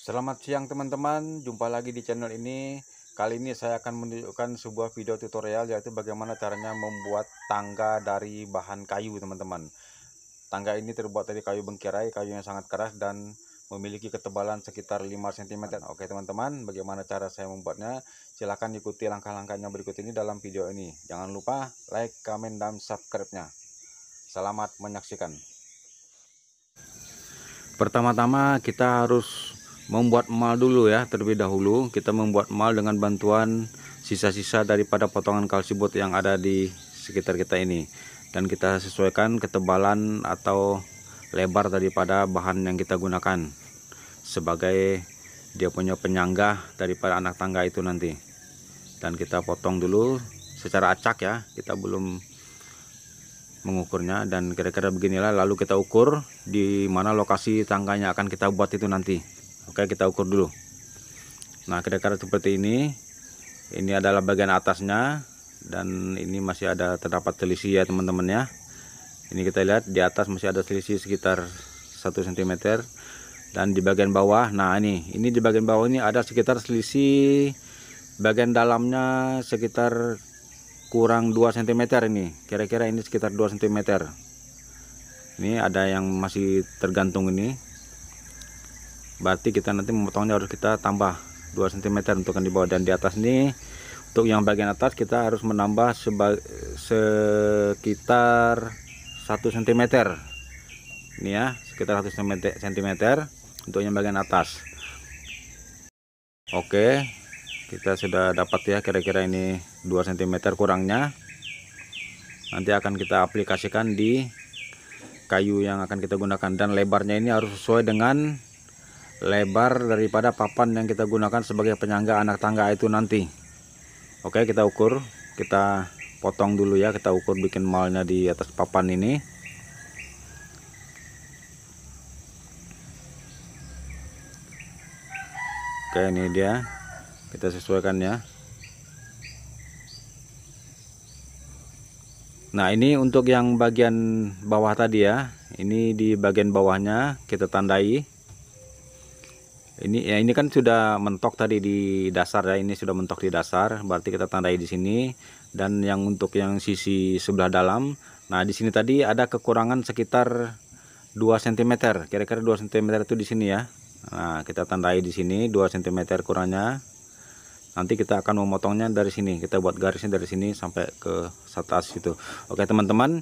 Selamat siang teman-teman, jumpa lagi di channel ini. Kali ini saya akan menunjukkan sebuah video tutorial yaitu bagaimana caranya membuat tangga dari bahan kayu teman-teman. Tangga ini terbuat dari kayu bengkirai, kayu yang sangat keras dan memiliki ketebalan sekitar 5 cm. Oke teman-teman, bagaimana cara saya membuatnya? Silahkan ikuti langkah-langkahnya berikut ini dalam video ini. Jangan lupa like, comment, dan subscribe-nya. Selamat menyaksikan. Pertama-tama kita harus membuat mal dulu ya terlebih dahulu kita membuat mal dengan bantuan sisa-sisa daripada potongan kalsibot yang ada di sekitar kita ini dan kita sesuaikan ketebalan atau lebar daripada bahan yang kita gunakan sebagai dia punya penyangga daripada anak tangga itu nanti dan kita potong dulu secara acak ya kita belum mengukurnya dan kira-kira beginilah lalu kita ukur di mana lokasi tangganya akan kita buat itu nanti oke kita ukur dulu nah kira-kira seperti ini ini adalah bagian atasnya dan ini masih ada terdapat selisih ya teman-teman ya ini kita lihat di atas masih ada selisih sekitar 1 cm dan di bagian bawah nah ini ini di bagian bawah ini ada sekitar selisih bagian dalamnya sekitar kurang 2 cm ini kira-kira ini sekitar 2 cm ini ada yang masih tergantung ini berarti kita nanti memotongnya harus kita tambah 2 cm untuk yang di bawah dan di atas ini untuk yang bagian atas kita harus menambah sekitar 1 cm ini ya sekitar 1 cm untuk yang bagian atas oke kita sudah dapat ya kira-kira ini 2 cm kurangnya nanti akan kita aplikasikan di kayu yang akan kita gunakan dan lebarnya ini harus sesuai dengan lebar daripada papan yang kita gunakan sebagai penyangga anak tangga itu nanti oke kita ukur kita potong dulu ya kita ukur bikin malnya di atas papan ini oke ini dia kita sesuaikan ya nah ini untuk yang bagian bawah tadi ya ini di bagian bawahnya kita tandai ini ya ini kan sudah mentok tadi di dasar ya ini sudah mentok di dasar berarti kita tandai di sini dan yang untuk yang sisi sebelah dalam nah di sini tadi ada kekurangan sekitar 2 cm kira-kira 2 cm itu di sini ya nah kita tandai di sini 2 cm kurangnya nanti kita akan memotongnya dari sini kita buat garisnya dari sini sampai ke atas itu. oke teman-teman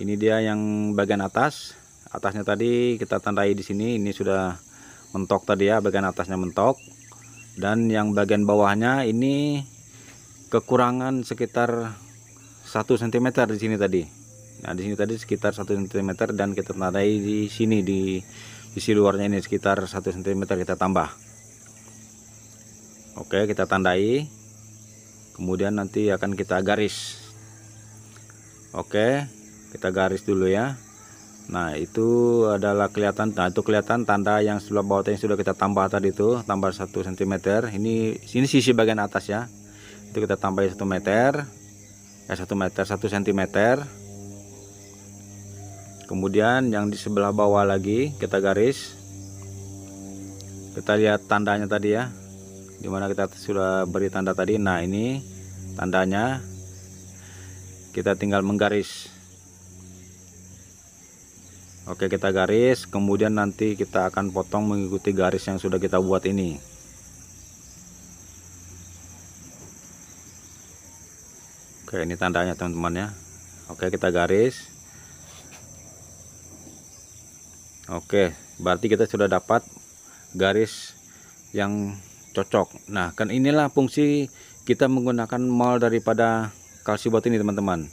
ini dia yang bagian atas atasnya tadi kita tandai di sini ini sudah mentok tadi ya bagian atasnya mentok dan yang bagian bawahnya ini kekurangan sekitar 1 cm di sini tadi nah di sini tadi sekitar 1 cm dan kita tandai di sini di sisi luarnya ini sekitar 1 cm kita tambah oke kita tandai kemudian nanti akan kita garis oke kita garis dulu ya Nah itu adalah kelihatan nah itu kelihatan tanda yang sebelah bawah yang sudah kita tambah tadi itu tambah 1 cm ini ini sisi bagian atas ya itu kita tambah 1 meter ya eh, 1 meter 1 cm kemudian yang di sebelah bawah lagi kita garis kita lihat tandanya tadi ya dimana kita sudah beri tanda tadi nah ini tandanya kita tinggal menggaris Oke kita garis kemudian nanti kita akan potong mengikuti garis yang sudah kita buat ini Oke ini tandanya teman-teman ya Oke kita garis Oke berarti kita sudah dapat garis yang cocok Nah kan inilah fungsi kita menggunakan mal daripada kalsi buat ini teman-teman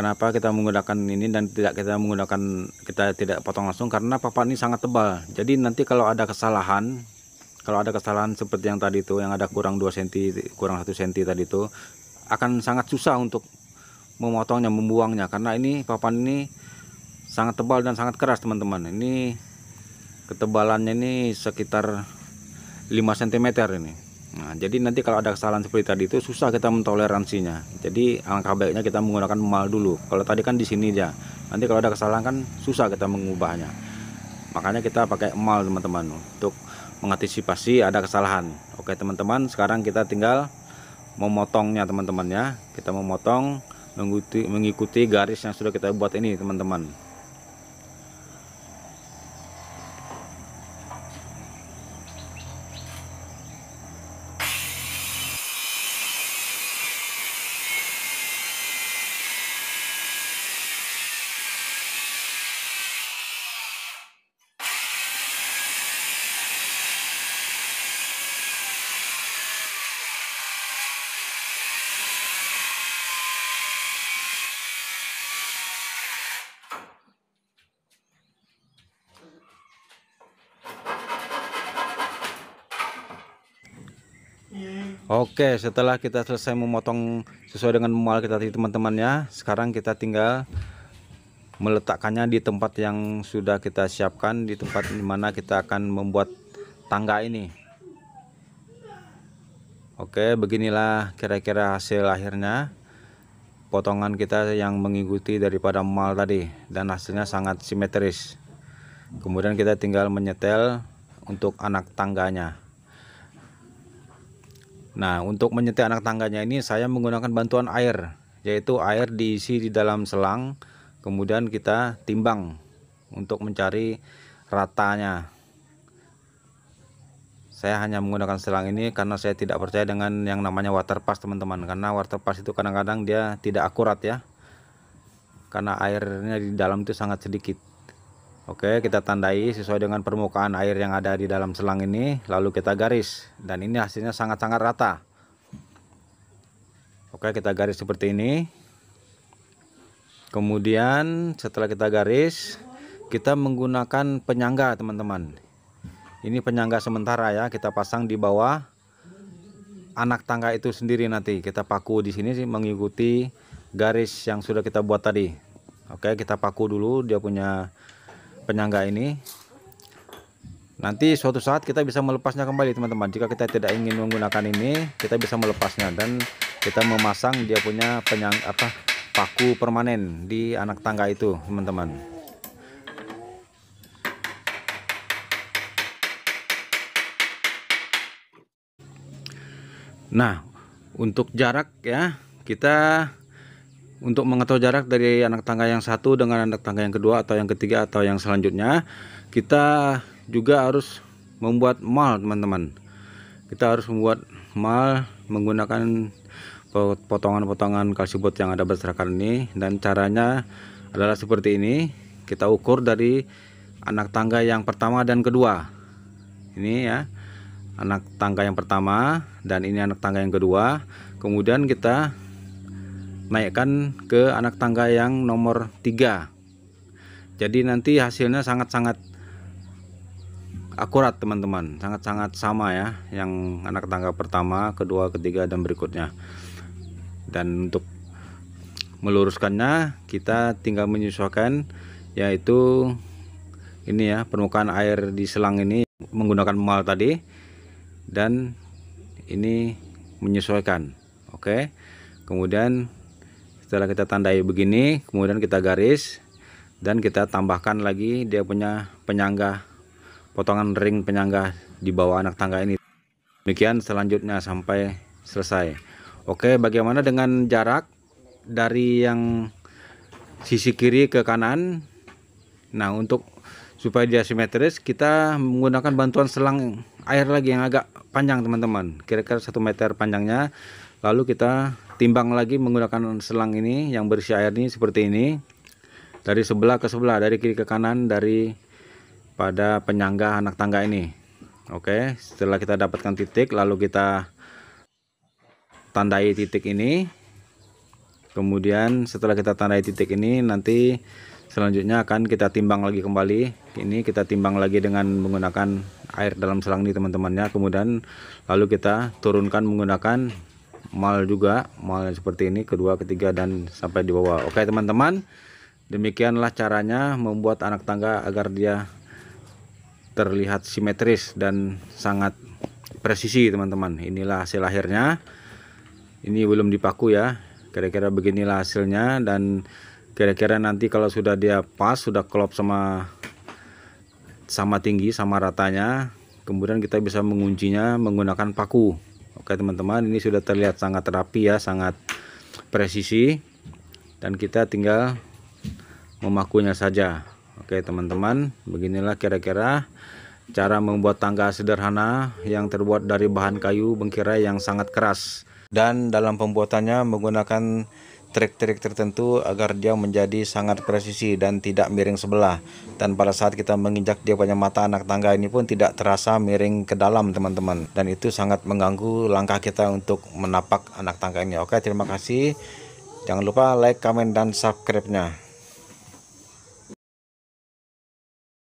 Kenapa kita menggunakan ini dan tidak kita menggunakan kita tidak potong langsung karena papan ini sangat tebal. Jadi nanti kalau ada kesalahan kalau ada kesalahan seperti yang tadi itu yang ada kurang 2 cm kurang 1 cm tadi itu akan sangat susah untuk memotongnya membuangnya karena ini papan ini sangat tebal dan sangat keras teman-teman ini ketebalannya ini sekitar 5 cm ini Nah, jadi nanti kalau ada kesalahan seperti tadi itu susah kita mentoleransinya. Jadi alangkah baiknya kita menggunakan mal dulu. Kalau tadi kan di sini aja. Nanti kalau ada kesalahan kan susah kita mengubahnya. Makanya kita pakai mal teman-teman untuk mengantisipasi ada kesalahan. Oke teman-teman, sekarang kita tinggal memotongnya teman-teman ya. Kita memotong mengikuti garis yang sudah kita buat ini teman-teman. Oke, setelah kita selesai memotong sesuai dengan mual kita tadi teman-teman ya. Sekarang kita tinggal meletakkannya di tempat yang sudah kita siapkan di tempat dimana kita akan membuat tangga ini. Oke, beginilah kira-kira hasil akhirnya potongan kita yang mengikuti daripada mal tadi dan hasilnya sangat simetris. Kemudian kita tinggal menyetel untuk anak tangganya. Nah untuk menyetir anak tangganya ini saya menggunakan bantuan air yaitu air diisi di dalam selang kemudian kita timbang untuk mencari ratanya saya hanya menggunakan selang ini karena saya tidak percaya dengan yang namanya water pass teman-teman karena water pass itu kadang-kadang dia tidak akurat ya karena airnya di dalam itu sangat sedikit Oke, kita tandai sesuai dengan permukaan air yang ada di dalam selang ini, lalu kita garis. Dan ini hasilnya sangat-sangat rata. Oke, kita garis seperti ini. Kemudian setelah kita garis, kita menggunakan penyangga, teman-teman. Ini penyangga sementara ya, kita pasang di bawah anak tangga itu sendiri nanti. Kita paku di sini sih mengikuti garis yang sudah kita buat tadi. Oke, kita paku dulu dia punya penyangga ini nanti suatu saat kita bisa melepasnya kembali teman-teman jika kita tidak ingin menggunakan ini kita bisa melepasnya dan kita memasang dia punya penyang apa paku permanen di anak tangga itu teman-teman nah untuk jarak ya kita untuk mengetahui jarak dari anak tangga yang satu dengan anak tangga yang kedua atau yang ketiga atau yang selanjutnya, kita juga harus membuat mal, teman-teman. Kita harus membuat mal menggunakan potongan-potongan kalsibot yang ada berserakan ini dan caranya adalah seperti ini. Kita ukur dari anak tangga yang pertama dan kedua. Ini ya. Anak tangga yang pertama dan ini anak tangga yang kedua. Kemudian kita Hmm. naikkan ke anak tangga yang nomor 3 jadi nanti hasilnya sangat-sangat akurat teman-teman sangat-sangat sama ya yang anak tangga pertama kedua ketiga dan berikutnya dan untuk meluruskannya kita tinggal menyesuaikan yaitu ini ya permukaan air di selang ini menggunakan mal tadi dan ini menyesuaikan oke kemudian setelah kita tandai begini kemudian kita garis dan kita tambahkan lagi dia punya penyangga potongan ring penyangga di bawah anak tangga ini demikian selanjutnya sampai selesai oke bagaimana dengan jarak dari yang sisi kiri ke kanan nah untuk supaya dia simetris kita menggunakan bantuan selang air lagi yang agak panjang teman-teman kira-kira satu meter panjangnya lalu kita timbang lagi menggunakan selang ini yang berisi air ini seperti ini dari sebelah ke sebelah dari kiri ke kanan dari pada penyangga anak tangga ini oke setelah kita dapatkan titik lalu kita tandai titik ini kemudian setelah kita tandai titik ini nanti selanjutnya akan kita timbang lagi kembali ini kita timbang lagi dengan menggunakan air dalam selang ini teman-temannya kemudian lalu kita turunkan menggunakan mal juga mal seperti ini kedua ketiga dan sampai di bawah oke teman-teman demikianlah caranya membuat anak tangga agar dia terlihat simetris dan sangat presisi teman-teman inilah hasil akhirnya ini belum dipaku ya kira-kira beginilah hasilnya dan kira-kira nanti kalau sudah dia pas sudah klop sama sama tinggi sama ratanya kemudian kita bisa menguncinya menggunakan paku Oke teman-teman ini sudah terlihat sangat rapi ya sangat presisi dan kita tinggal memakunya saja Oke teman-teman beginilah kira-kira cara membuat tangga sederhana yang terbuat dari bahan kayu bengkirai yang sangat keras dan dalam pembuatannya menggunakan trik-trik tertentu agar dia menjadi sangat presisi dan tidak miring sebelah dan pada saat kita menginjak dia punya mata anak tangga ini pun tidak terasa miring ke dalam teman-teman dan itu sangat mengganggu langkah kita untuk menapak anak tangga ini oke terima kasih jangan lupa like, comment, dan subscribe-nya